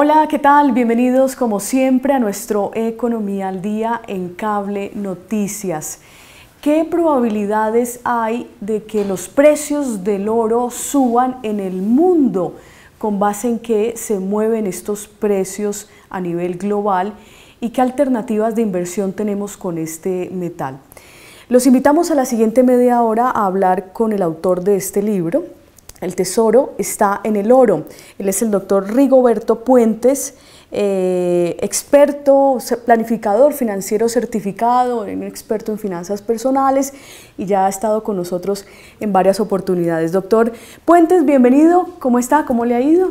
Hola, ¿qué tal? Bienvenidos como siempre a nuestro Economía al Día en Cable Noticias. ¿Qué probabilidades hay de que los precios del oro suban en el mundo? ¿Con base en qué se mueven estos precios a nivel global? ¿Y qué alternativas de inversión tenemos con este metal? Los invitamos a la siguiente media hora a hablar con el autor de este libro, el tesoro está en el oro. Él es el doctor Rigoberto Puentes, eh, experto, planificador financiero certificado, experto en finanzas personales y ya ha estado con nosotros en varias oportunidades. Doctor Puentes, bienvenido. ¿Cómo está? ¿Cómo le ha ido?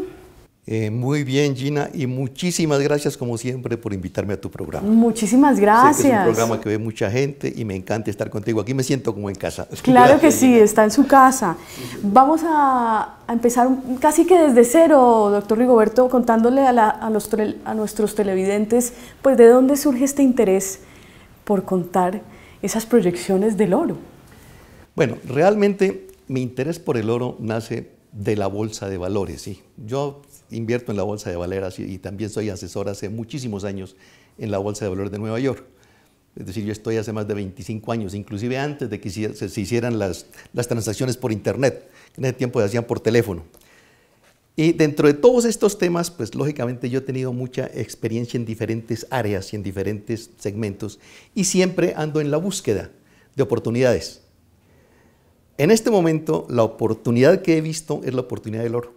Eh, muy bien, Gina, y muchísimas gracias como siempre por invitarme a tu programa. Muchísimas gracias. que es un programa que ve mucha gente y me encanta estar contigo. Aquí me siento como en casa. Claro que sí, está en su casa. Vamos a, empezar casi que desde cero, doctor Rigoberto, contándole a, a, a nuestros televidentes, pues de dónde surge este interés por contar esas proyecciones del oro. Bueno, realmente mi interés por el oro nace de la bolsa de valores. ¿sí? Yo invierto en la Bolsa de Valores y, también soy asesor hace muchísimos años en la Bolsa de Valores de Nueva York. Es decir, yo estoy hace más de 25 años, inclusive antes de que se, hicieran las, las transacciones por Internet, en ese tiempo se hacían por teléfono. Y dentro de todos estos temas, pues lógicamente yo he tenido mucha experiencia en diferentes áreas y en diferentes segmentos y siempre ando en la búsqueda de oportunidades. En este momento, la oportunidad que he visto es la oportunidad del oro.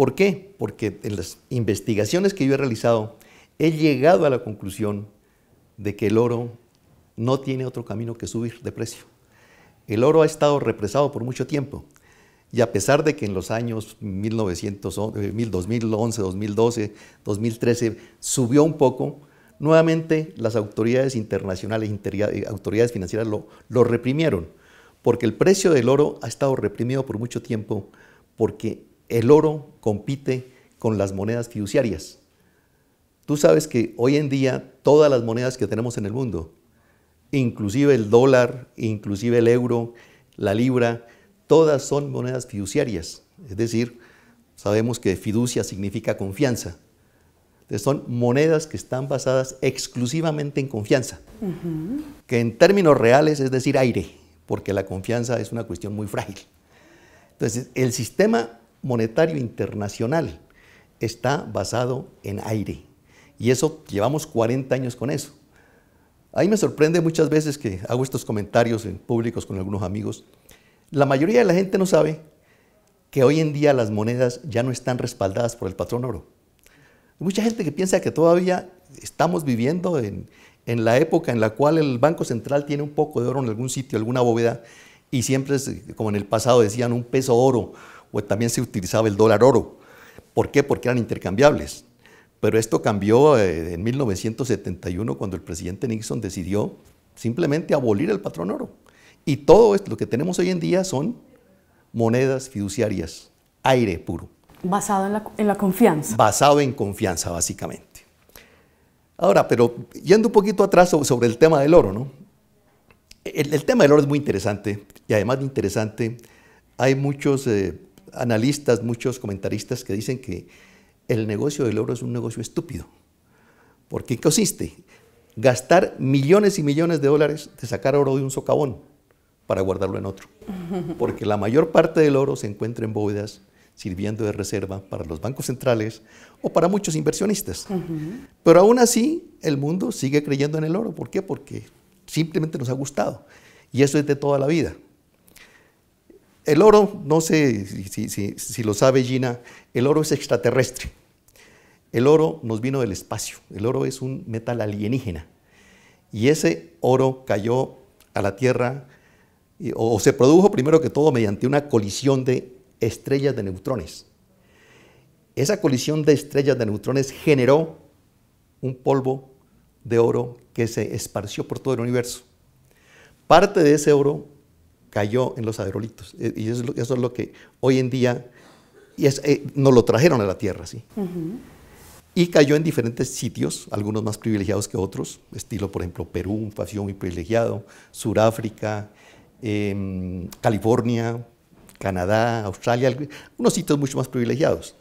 ¿Por qué? Porque en las investigaciones que yo he realizado he llegado a la conclusión de que el oro no tiene otro camino que subir de precio. El oro ha estado represado por mucho tiempo y a pesar de que en los años 1900, 2011, 2012, 2013 subió un poco, nuevamente las autoridades internacionales, eh, autoridades financieras lo, lo reprimieron, porque el precio del oro ha estado reprimido por mucho tiempo, porque el oro compite con las monedas fiduciarias. Tú sabes que hoy en día todas las monedas que tenemos en el mundo, inclusive el dólar, inclusive el euro, la libra, todas son monedas fiduciarias. Es decir, sabemos que fiducia significa confianza. Entonces son monedas que están basadas exclusivamente en confianza, que en términos reales es decir aire, porque la confianza es una cuestión muy frágil. Entonces, el sistema Monetario Internacional está basado en aire. Y eso llevamos 40 años con eso. Ahí me sorprende muchas veces que hago estos comentarios en públicos con algunos amigos. La mayoría de la gente no sabe que hoy en día las monedas ya no están respaldadas por el patrón oro. Hay mucha gente que piensa que todavía estamos viviendo en, en, la época en la cual el Banco Central tiene un poco de oro en algún sitio, alguna bóveda, y siempre, como en el pasado decían, un peso oro o también se utilizaba el dólar oro. ¿Por qué? Porque eran intercambiables. Pero esto cambió eh, en 1971 cuando el presidente Nixon decidió simplemente abolir el patrón oro. Y todo esto, lo que tenemos hoy en día son monedas fiduciarias, aire puro. Basado en la, confianza. Basado en confianza, básicamente. Ahora, pero yendo un poquito atrás sobre el tema del oro, ¿no? El, tema del oro es muy interesante y además de interesante, hay muchos eh, analistas, muchos comentaristas que dicen que el negocio del oro es un negocio estúpido. ¿Por qué consiste? Gastar millones y millones de dólares de sacar oro de un socavón para guardarlo en otro. Porque la mayor parte del oro se encuentra en bóvedas sirviendo de reserva para los bancos centrales o para muchos inversionistas. Pero aún así, el mundo sigue creyendo en el oro. ¿Por qué? Porque simplemente nos ha gustado. Y eso es de toda la vida. El oro, no sé si, lo sabe Gina, el oro es extraterrestre. El oro nos vino del espacio. El oro es un metal alienígena. Y ese oro cayó a la Tierra o se produjo primero que todo mediante una colisión de estrellas de neutrones. Esa colisión de estrellas de neutrones generó un polvo de oro que se esparció por todo el universo. Parte de ese oro cayó en los aerolitos. E, y eso es lo, que hoy en día eh, nos lo trajeron a la Tierra, ¿sí? Y cayó en diferentes sitios, algunos más privilegiados que otros, estilo, por ejemplo, Perú, un pasión muy privilegiado, Sudáfrica, em, California, Canadá, Australia, unos sitios mucho más privilegiados.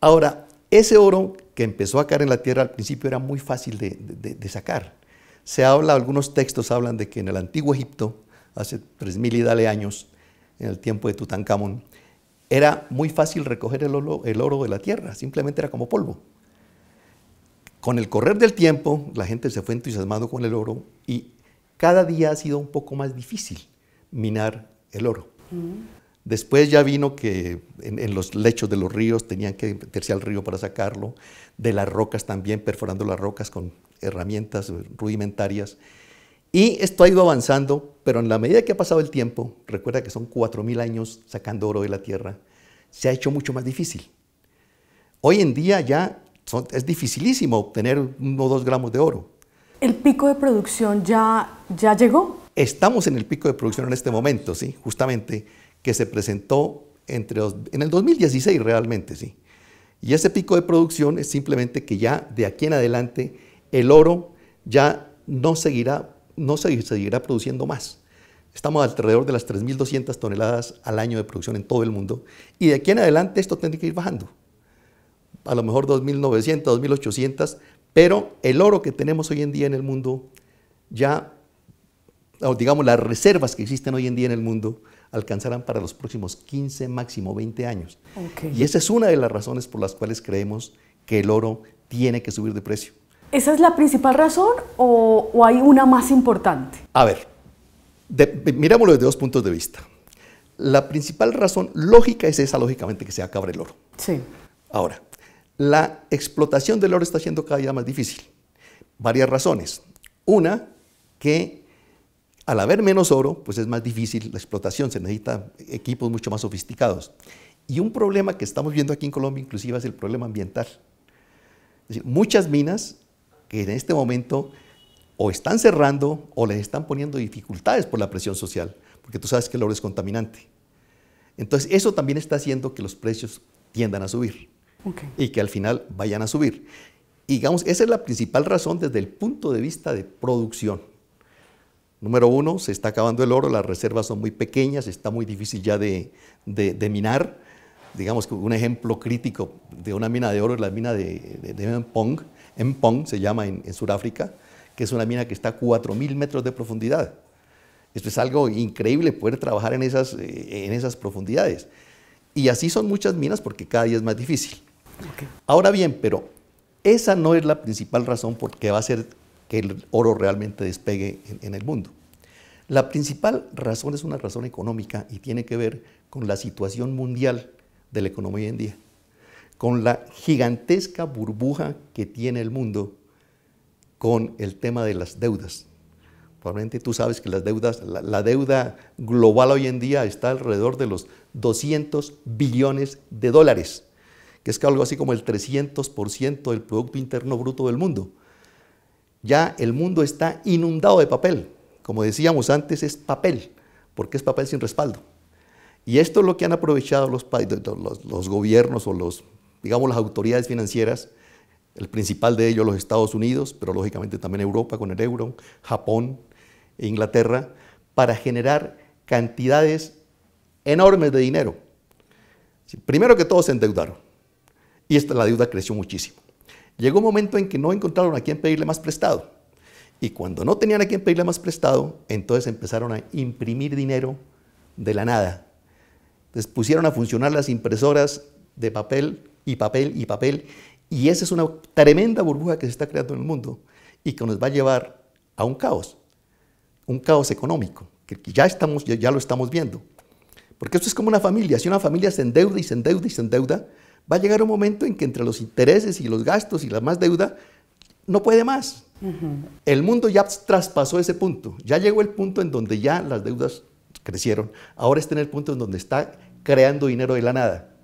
Ahora, ese oro que empezó a caer en la tierra al principio era muy fácil de, sacar. Se habla, algunos textos hablan de que en el antiguo Egipto hace 3.000 y dale años, en el tiempo de Tutankamón, era muy fácil recoger el oro, el oro de la tierra, simplemente era como polvo. Con el correr del tiempo, la gente se fue entusiasmando con el oro y cada día ha sido un poco más difícil minar el oro. Mm. Después ya vino que en, en, los lechos de los ríos tenían que meterse al río para sacarlo, de las rocas también, perforando las rocas con herramientas rudimentarias. Y esto ha ido avanzando, pero en la medida que ha pasado el tiempo, recuerda que son 4.000 años sacando oro de la tierra, se ha hecho mucho más difícil. Hoy en día ya es dificilísimo obtener uno o dos gramos de oro. ¿El pico de producción ya, ya llegó? Estamos en el pico de producción en este momento, sí, justamente, que se presentó entre en el 2016 realmente, sí. Y ese pico de producción es simplemente que ya de aquí en adelante el oro ya no seguirá no se seguirá produciendo más. Estamos alrededor de las 3.200 toneladas al año de producción en todo el mundo y de aquí en adelante esto tendría que ir bajando. A lo mejor 2.900, 2.800, pero el oro que tenemos hoy en día en el mundo ya, digamos las reservas que existen hoy en día en el mundo, alcanzarán para los próximos 15, máximo 20 años. Y esa es una de las razones por las cuales creemos que el oro tiene que subir de precio. ¿Esa es la principal razón o, hay una más importante? A ver, de, mirámoslo desde dos puntos de vista. La principal razón lógica es esa, lógicamente, que se acabe el oro. Sí. Ahora, la explotación del oro está siendo cada día más difícil. Varias razones. Una, que al haber menos oro, pues es más difícil la explotación, se necesitan equipos mucho más sofisticados. Y un problema que estamos viendo aquí en Colombia, inclusive, es el problema ambiental. Es decir, muchas minas que en este momento o están cerrando o les están poniendo dificultades por la presión social, porque tú sabes que el oro es contaminante. Entonces, eso también está haciendo que los precios tiendan a subir y que al final vayan a subir. Y digamos, esa es la principal razón desde el punto de vista de producción. Número uno, se está acabando el oro, las reservas son muy pequeñas, está muy difícil ya de, minar. Digamos que un ejemplo crítico de una mina de oro es la mina de, de, Pong, en Pong, se llama en, Sudáfrica, que es una mina que está a 4.000 metros de profundidad. Esto es algo increíble poder trabajar en esas, eh, en esas profundidades. Y así son muchas minas porque cada día es más difícil. Ahora bien, pero esa no es la principal razón por qué va a ser que el oro realmente despegue en, el mundo. La principal razón es una razón económica y tiene que ver con la situación mundial de la economía hoy en día con la gigantesca burbuja que tiene el mundo con el tema de las deudas. Probablemente tú sabes que las deudas, la, deuda global hoy en día está alrededor de los 200 billones de dólares, que es algo así como el 300% del Producto Interno Bruto del mundo. Ya el mundo está inundado de papel. Como decíamos antes, es papel, porque es papel sin respaldo. Y esto es lo que han aprovechado los, los gobiernos o los digamos, las autoridades financieras, el principal de ellos los Estados Unidos, pero lógicamente también Europa con el euro, Japón e Inglaterra, para generar cantidades enormes de dinero. Primero que todo se endeudaron y esta, la deuda creció muchísimo. Llegó un momento en que no encontraron a quién pedirle más prestado. Y cuando no tenían a quién pedirle más prestado, entonces empezaron a imprimir dinero de la nada. Entonces pusieron a funcionar las impresoras de papel y papel y papel. Y esa es una tremenda burbuja que se está creando en el mundo y que nos va a llevar a un caos, un caos económico, que ya, estamos, ya, lo estamos viendo. Porque esto es como una familia, si una familia se endeuda y se endeuda y se endeuda, va a llegar un momento en que entre los intereses y los gastos y la más deuda, no puede más. El mundo ya traspasó ese punto, ya llegó el punto en donde ya las deudas crecieron, ahora está en el punto en donde está creando dinero de la nada.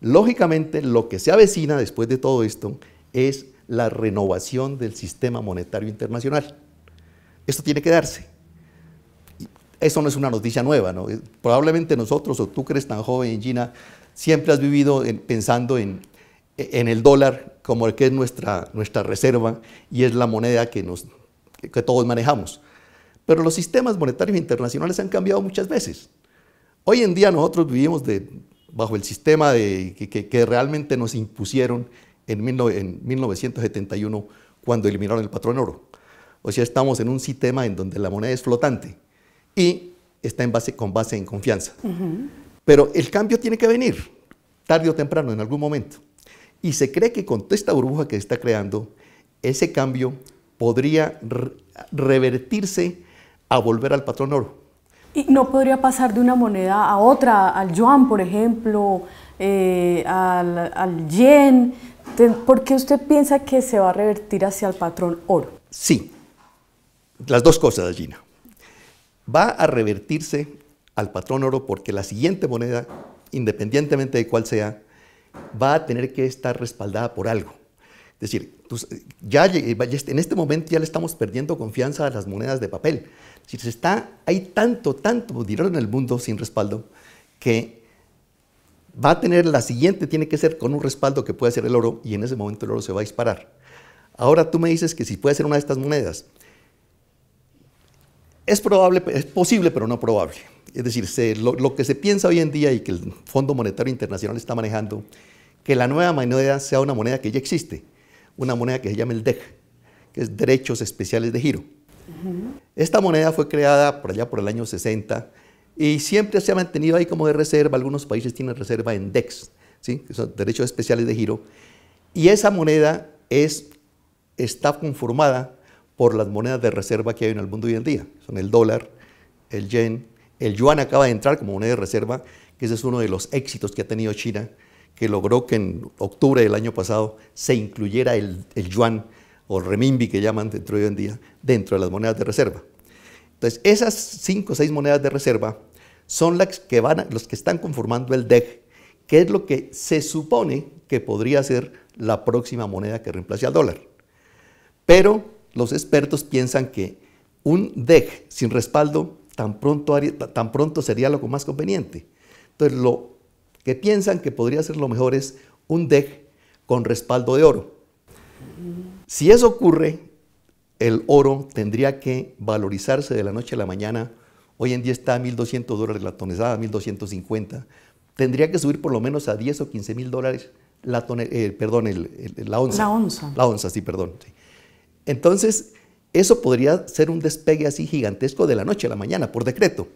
Lógicamente, lo que se avecina después de todo esto es la renovación del sistema monetario internacional. Esto tiene que darse. Eso no es una noticia nueva, Probablemente nosotros, o tú que eres tan joven en China, siempre has vivido pensando en, el dólar como el que es nuestra, nuestra reserva y es la moneda que todos manejamos. Pero los sistemas monetarios internacionales han cambiado muchas veces. Hoy en día nosotros vivimos de bajo el sistema que, realmente nos impusieron en, 1971 cuando eliminaron el patrón oro. O sea, estamos en un sistema en donde la moneda es flotante y está en base, con base en confianza. Pero el cambio tiene que venir, tarde o temprano, en algún momento. Y se cree que con toda esta burbuja que se está creando, ese cambio podría revertirse a volver al patrón oro. ¿Y no podría pasar de una moneda a otra, al yuan, por ejemplo, eh, al, al, yen? ¿Por qué usted piensa que se va a revertir hacia el patrón oro? Sí, las dos cosas, Gina. Va a revertirse al patrón oro porque la siguiente moneda, independientemente de cuál sea, va a tener que estar respaldada por algo. Es decir, pues, eh, ya, eh, en este momento ya le estamos perdiendo confianza a las monedas de papel. Si está, hay tanto, tanto dinero en el mundo sin respaldo que va a tener la siguiente, tiene que ser con un respaldo que puede ser el oro y en ese momento el oro se va a disparar. Ahora tú me dices que si puede ser una de estas monedas. Es probable, es posible, pero no probable. Es decir, lo, lo que se piensa hoy en día y que el Fondo Monetario Internacional está manejando, que la nueva moneda sea una moneda que ya existe una moneda que se llama el DEG, que es Derechos Especiales de Giro. Esta moneda fue creada por allá por el año 60 y siempre se ha mantenido ahí como de reserva. Algunos países tienen reserva en DEX, ¿sí? que son Derechos Especiales de Giro. Y esa moneda es, está conformada por las monedas de reserva que hay en el mundo hoy en día. Son el dólar, el yen, el yuan acaba de entrar como moneda de reserva, que ese es uno de los éxitos que ha tenido China que logró que en octubre del año pasado se incluyera el, yuan o el renminbi que llaman dentro de hoy en día dentro de las monedas de reserva. Entonces, esas cinco o seis monedas de reserva son las que van los que están conformando el DEG, que es lo que se supone que podría ser la próxima moneda que reemplace al dólar. Pero los expertos piensan que un DEG sin respaldo tan pronto, tan pronto sería lo más conveniente. Entonces, lo que piensan que podría ser lo mejor es un deck con respaldo de oro. Si eso ocurre, el oro tendría que valorizarse de la noche a la mañana. Hoy en día está a 1.200 dólares la tonelada, 1.250. Tendría que subir por lo menos a 10 o 15 mil dólares la, eh, perdón, la onza. La onza. La onza, sí, perdón. Entonces, eso podría ser un despegue así gigantesco de la noche a la mañana, por decreto.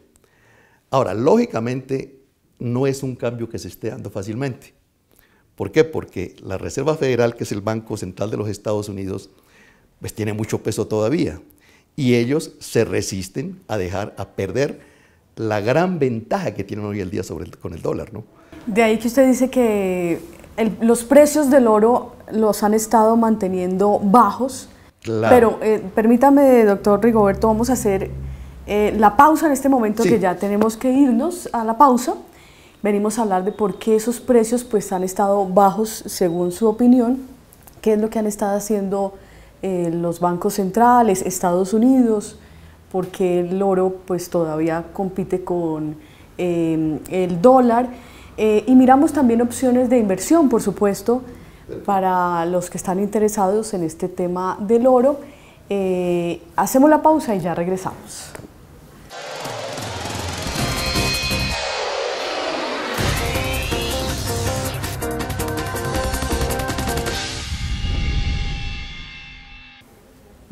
Ahora, lógicamente, no es un cambio que se esté dando fácilmente. ¿Por qué? Porque la Reserva Federal, que es el Banco Central de los Estados Unidos, pues tiene mucho peso todavía. Y ellos se resisten a dejar, a perder la gran ventaja que tienen hoy el día sobre con el dólar. ¿no? De ahí que usted dice que los precios del oro los han estado manteniendo bajos. Claro. Pero eh, permítame, doctor Rigoberto, vamos a hacer eh, la pausa en este momento que ya tenemos que irnos a la pausa venimos a hablar de por qué esos precios pues han estado bajos según su opinión, qué es lo que han estado haciendo eh, los bancos centrales, Estados Unidos, por qué el oro pues todavía compite con em, el dólar eh, y miramos también opciones de inversión por supuesto para los que están interesados en este tema del oro. Eh, hacemos la pausa y ya regresamos.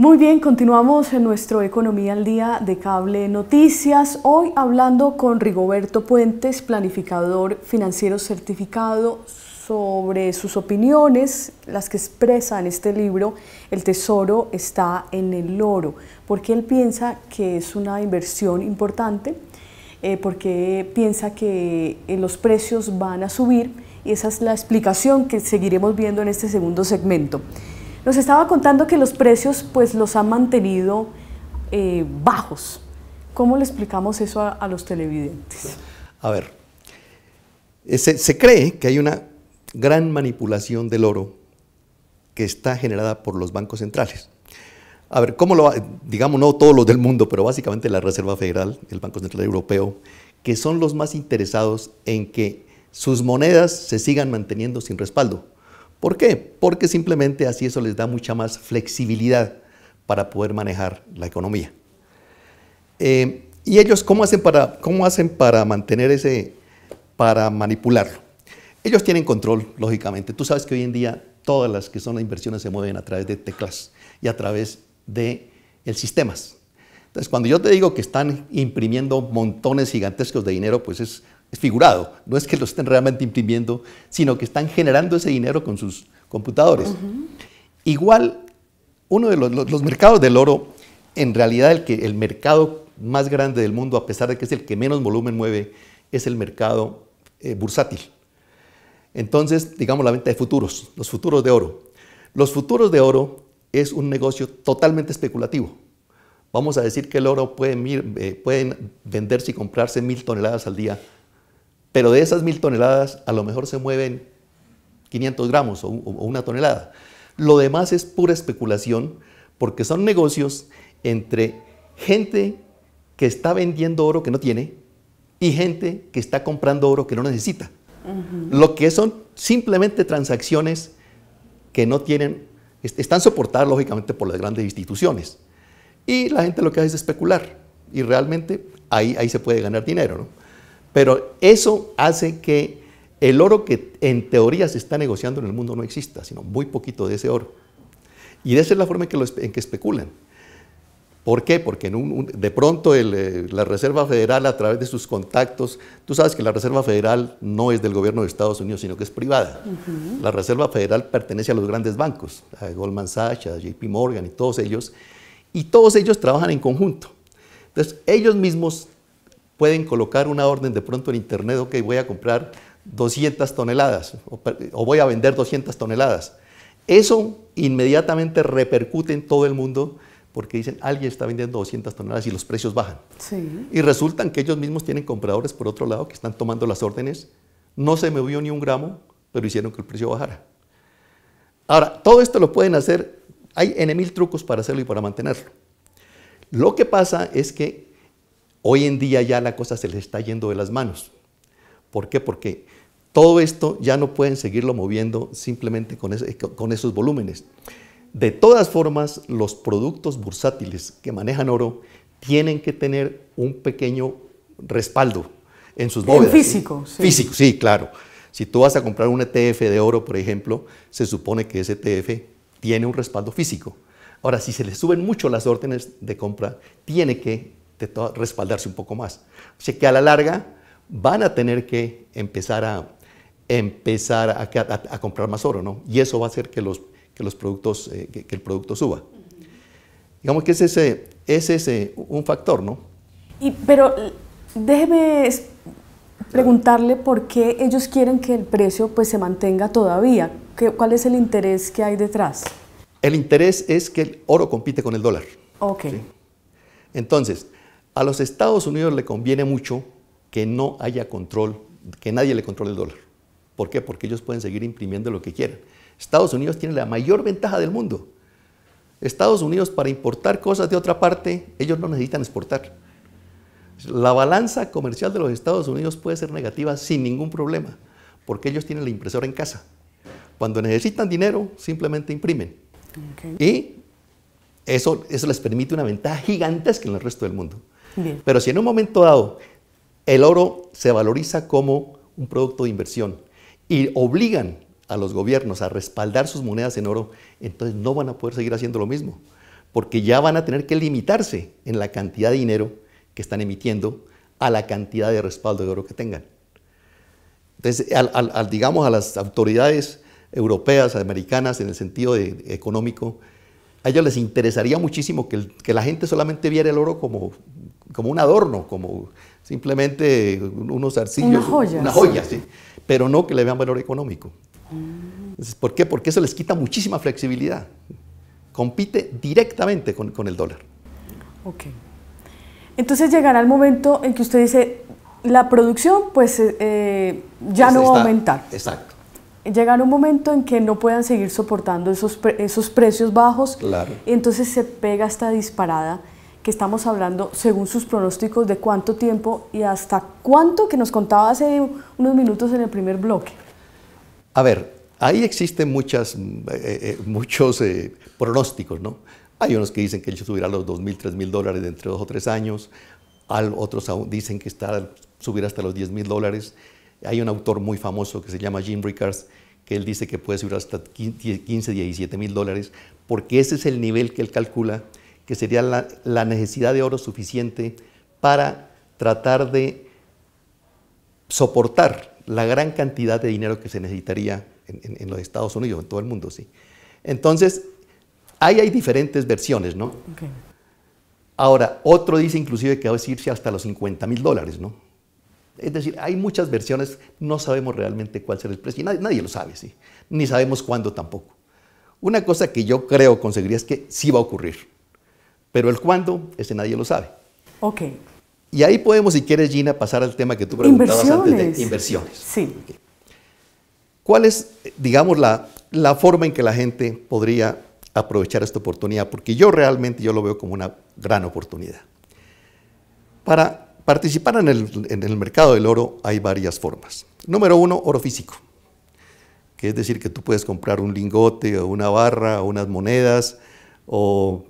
Muy bien, continuamos en nuestro Economía al Día de Cable Noticias. Hoy hablando con Rigoberto Puentes, planificador financiero certificado, sobre sus opiniones, las que expresa en este libro, El Tesoro está en el oro. porque él piensa que es una inversión importante? Eh, porque piensa que eh, los precios van a subir? Y esa es la explicación que seguiremos viendo en este segundo segmento. Nos estaba contando que los precios pues los han mantenido eh, bajos. ¿Cómo le explicamos eso a, los televidentes? A ver, se, cree que hay una gran manipulación del oro que está generada por los bancos centrales. A ver, ¿cómo lo Digamos, no todos los del mundo, pero básicamente la Reserva Federal, el Banco Central Europeo, que son los más interesados en que sus monedas se sigan manteniendo sin respaldo. ¿Por qué? Porque simplemente así eso les da mucha más flexibilidad para poder manejar la economía. Eh, ¿Y ellos cómo hacen, para, cómo hacen para mantener ese, para manipularlo? Ellos tienen control, lógicamente. Tú sabes que hoy en día todas las que son las inversiones se mueven a través de teclas y a través de el sistemas. Entonces, cuando yo te digo que están imprimiendo montones gigantescos de dinero, pues es es figurado, no es que lo estén realmente imprimiendo, sino que están generando ese dinero con sus computadores. Igual, uno de los, mercados del oro, en realidad el, que, el mercado más grande del mundo, a pesar de que es el que menos volumen mueve, es el mercado eh, bursátil. Entonces, digamos la venta de futuros, los futuros de oro. Los futuros de oro es un negocio totalmente especulativo. Vamos a decir que el oro puede, eh, pueden venderse y comprarse mil toneladas al día pero de esas mil toneladas, a lo mejor se mueven 500 gramos o, una tonelada. Lo demás es pura especulación porque son negocios entre gente que está vendiendo oro que no tiene y gente que está comprando oro que no necesita. Lo que son simplemente transacciones que no tienen, están soportadas lógicamente por las grandes instituciones. Y la gente lo que hace es especular y realmente ahí, ahí se puede ganar dinero. ¿no? Pero eso hace que el oro que en teoría se está negociando en el mundo no exista, sino muy poquito de ese oro. Y esa es la forma en que, en que especulan. ¿Por qué? Porque de pronto eh, la Reserva Federal a través de sus contactos, tú sabes que la Reserva Federal no es del gobierno de Estados Unidos, sino que es privada. La Reserva Federal pertenece a los grandes bancos, a Goldman Sachs, a JP Morgan y todos ellos, y todos ellos trabajan en conjunto. Entonces, ellos mismos pueden colocar una orden de pronto en internet, ok, voy a comprar 200 toneladas o, voy a vender 200 toneladas. Eso inmediatamente repercute en todo el mundo porque dicen, alguien está vendiendo 200 toneladas y los precios bajan. Y resultan que ellos mismos tienen compradores por otro lado que están tomando las órdenes. No se movió ni un gramo, pero hicieron que el precio bajara. Ahora, todo esto lo pueden hacer, hay en mil trucos para hacerlo y para mantenerlo. Lo que pasa es que Hoy en día ya la cosa se les está yendo de las manos. ¿Por qué? Porque todo esto ya no pueden seguirlo moviendo simplemente con, esos volúmenes. De todas formas, los productos bursátiles que manejan oro tienen que tener un pequeño respaldo en sus bóvedas. físico, sí. Físico, sí, claro. Si tú vas a comprar un ETF de oro, por ejemplo, se supone que ese ETF tiene un respaldo físico. Ahora, si se le suben mucho las órdenes de compra, tiene que respaldarse un poco más. O que a la larga van a tener que empezar a, comprar más oro, ¿no? Y eso va a hacer que, los, productos, eh, que, el producto suba. Digamos que ese es ese, un factor, ¿no? pero déjeme preguntarle por qué ellos quieren que el precio pues, se mantenga todavía. ¿Cuál es el interés que hay detrás? El interés es que el oro compite con el dólar. Ok. Entonces, a los Estados Unidos le conviene mucho que no haya control, que nadie le controle el dólar. ¿Por qué? Porque ellos pueden seguir imprimiendo lo que quieran. Estados Unidos tiene la mayor ventaja del mundo. Estados Unidos para importar cosas de otra parte, ellos no necesitan exportar. La balanza comercial de los Estados Unidos puede ser negativa sin ningún problema, porque ellos tienen la impresora en casa. Cuando necesitan dinero, simplemente imprimen. Y eso, eso les permite una ventaja gigantesca en el resto del mundo. Pero si en un momento dado el oro se valoriza como un producto de inversión y obligan a los gobiernos a respaldar sus monedas en oro, entonces no van a poder seguir haciendo lo mismo, porque ya van a tener que limitarse en la cantidad de dinero que están emitiendo a la cantidad de respaldo de oro que tengan. Entonces, al, digamos a las autoridades europeas, americanas, en el sentido económico, a ellos les interesaría muchísimo que, la gente solamente viera el oro como, como un adorno, como simplemente unos arcillos. Una joya. Una joya, sí. Pero no que le vean valor económico. ¿Por qué? Porque eso les quita muchísima flexibilidad. Compite directamente con, el dólar. Ok. Entonces llegará el momento en que usted dice, la producción pues eh, eh, ya pues no va a aumentar. Exacto llegar un momento en que no puedan seguir soportando esos, esos precios bajos y entonces se pega esta disparada que estamos hablando según sus pronósticos de cuánto tiempo y hasta cuánto que nos contaba hace unos minutos en el primer bloque. A ver, ahí existen muchas, eh, eh, muchos eh, pronósticos, ¿no? Hay unos que dicen que el subirá a los 2.000, 3.000 dólares entre dos o tres años, Al, otros aún dicen que está, subirá hasta los 10.000 dólares. Hay un autor muy famoso que se llama Jim Rickards, que él dice que puede subir hasta 15, 17 mil dólares, porque ese es el nivel que él calcula que sería la, necesidad de oro suficiente para tratar de soportar la gran cantidad de dinero que se necesitaría en, los Estados Unidos, en todo el mundo, sí. Entonces, ahí hay diferentes versiones, ¿no? Ahora, otro dice inclusive que va a irse hasta los 50 mil dólares, ¿no? Es decir, hay muchas versiones, no sabemos realmente cuál será el precio, y nadie, lo sabe, ¿sí? ni sabemos cuándo tampoco. Una cosa que yo creo conseguiría es que sí va a ocurrir, pero el cuándo, ese nadie lo sabe. Ok. Y ahí podemos, si quieres, Gina, pasar al tema que tú preguntabas inversiones. antes de inversiones. Sí. ¿Cuál es, digamos, la, forma en que la gente podría aprovechar esta oportunidad? Porque yo realmente yo lo veo como una gran oportunidad. Para Participar en el, mercado del oro hay varias formas. Número uno, oro físico, que es decir, que tú puedes comprar un lingote o una barra o unas monedas o,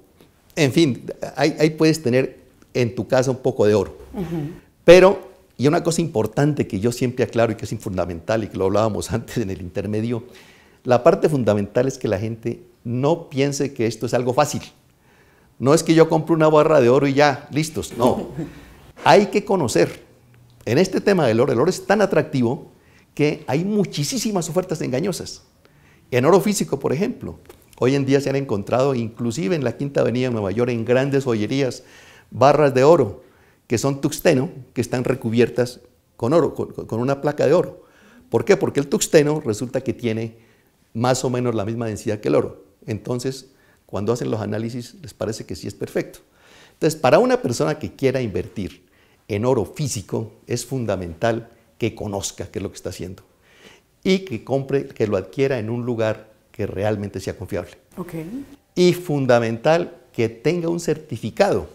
en fin, ahí, puedes tener en tu casa un poco de oro. Pero, y una cosa importante que yo siempre aclaro y que es fundamental y que lo hablábamos antes en el intermedio, la parte fundamental es que la gente no piense que esto es algo fácil. No es que yo compre una barra de oro y ya, listos, no. Hay que conocer. En este tema del oro, el oro es tan atractivo que hay muchísimas ofertas engañosas. En oro físico, por ejemplo, hoy en día se han encontrado, inclusive en la Quinta Avenida de Nueva York, en grandes joyerías, barras de oro que son tuxteno, que están recubiertas con oro, con, una placa de oro. ¿Por qué? Porque el tuxteno resulta que tiene más o menos la misma densidad que el oro. Entonces, cuando hacen los análisis, les parece que sí es perfecto. Entonces, para una persona que quiera invertir en oro físico, es fundamental que conozca qué es lo que está haciendo y que compre, que lo adquiera en un lugar que realmente sea confiable. Okay. Y fundamental que tenga un certificado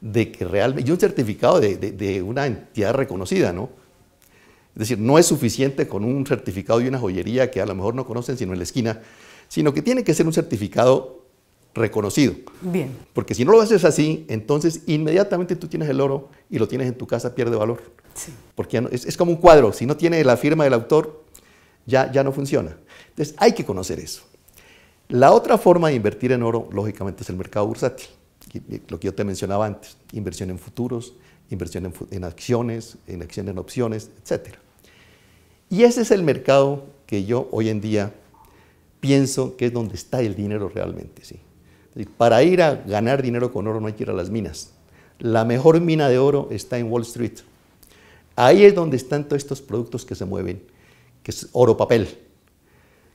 de que realmente, y un certificado de, de, una entidad reconocida, ¿no? Es decir, no es suficiente con un certificado de una joyería que a lo mejor no conocen sino en la esquina, sino que tiene que ser un certificado reconocido. Bien. Porque si no lo haces así, entonces inmediatamente tú tienes el oro y lo tienes en tu casa, pierde valor. Sí. Porque es, como un cuadro, si no tiene la firma del autor, ya, ya no funciona. Entonces hay que conocer eso. La otra forma de invertir en oro, lógicamente, es el mercado bursátil. Lo que yo te mencionaba antes, inversión en futuros, inversión en, acciones, en acciones en opciones, etc. Y ese es el mercado que yo hoy en día pienso que es donde está el dinero realmente, sí. Para ir a ganar dinero con oro no hay que ir a las minas. La mejor mina de oro está en Wall Street. Ahí es donde están todos estos productos que se mueven, que es oro papel,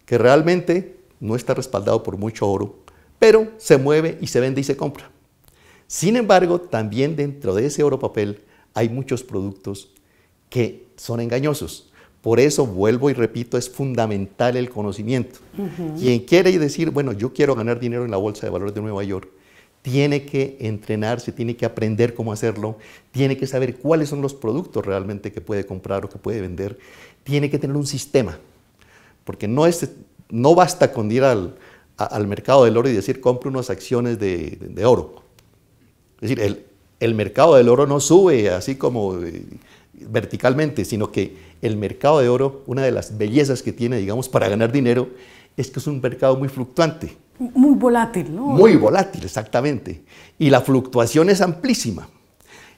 que realmente no está respaldado por mucho oro, pero se mueve y se vende y se compra. Sin embargo, también dentro de ese oro papel hay muchos productos que son engañosos. Por eso vuelvo y repito, es fundamental el conocimiento. Quien quiere decir, bueno, yo quiero ganar dinero en la Bolsa de Valores de Nueva York, tiene que entrenarse, tiene que aprender cómo hacerlo, tiene que saber cuáles son los productos realmente que puede comprar o que puede vender, tiene que tener un sistema, porque no, es, no basta con ir al, mercado del oro y decir, compre unas acciones de, oro. Es decir, el, el mercado del oro no sube así como eh, verticalmente, sino que el mercado de oro, una de las bellezas que tiene, digamos, para ganar dinero, es que es un mercado muy fluctuante. Muy volátil, ¿no? Muy volátil, exactamente. Y la fluctuación es amplísima.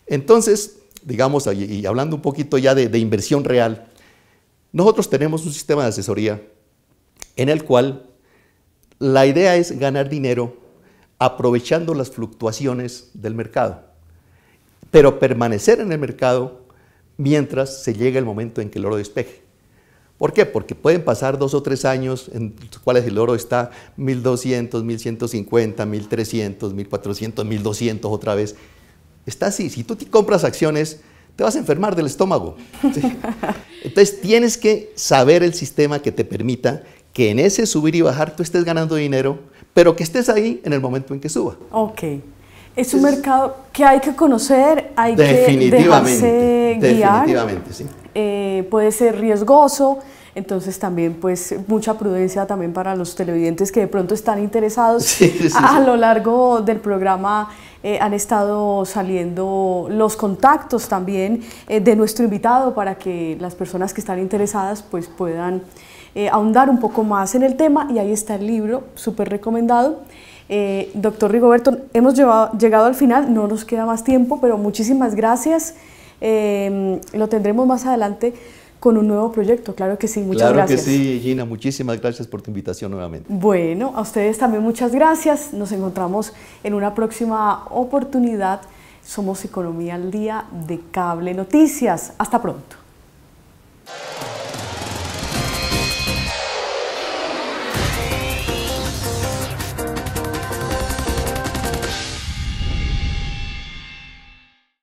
Entonces, digamos, y hablando un poquito ya de, de inversión real, nosotros tenemos un sistema de asesoría en el cual la idea es ganar dinero aprovechando las fluctuaciones del mercado, pero permanecer en el mercado mientras se llega el momento en que el oro despeje. ¿Por qué? Porque pueden pasar dos o tres años en los cuales el oro está 1200, 1150, 1300, 1400, 1200 otra vez. Está así. Si tú compras acciones, te vas a enfermar del estómago. Entonces tienes que saber el sistema que te permita que en ese subir y bajar tú estés ganando dinero, pero que estés ahí en el momento en que suba. Ok. Es un mercado que hay que conocer, hay que dejarse guiar. Definitivamente, eh, puede ser riesgoso, entonces también pues mucha prudencia también para los televidentes que de pronto están interesados. A lo largo del programa eh, han estado saliendo los contactos también eh, de nuestro invitado para que las personas que están interesadas pues puedan ahondar un poco más en el tema y ahí está el libro súper recomendado. Eh, doctor Rigoberto, hemos llegado al final, no nos queda más tiempo, pero muchísimas gracias. Em, lo tendremos más adelante con un nuevo proyecto, claro que sí, muchas gracias. Claro que sí, Gina, muchísimas gracias por tu invitación nuevamente. Bueno, a ustedes también muchas gracias, nos encontramos en una próxima oportunidad. Somos Economía al Día de Cable Noticias. Hasta pronto.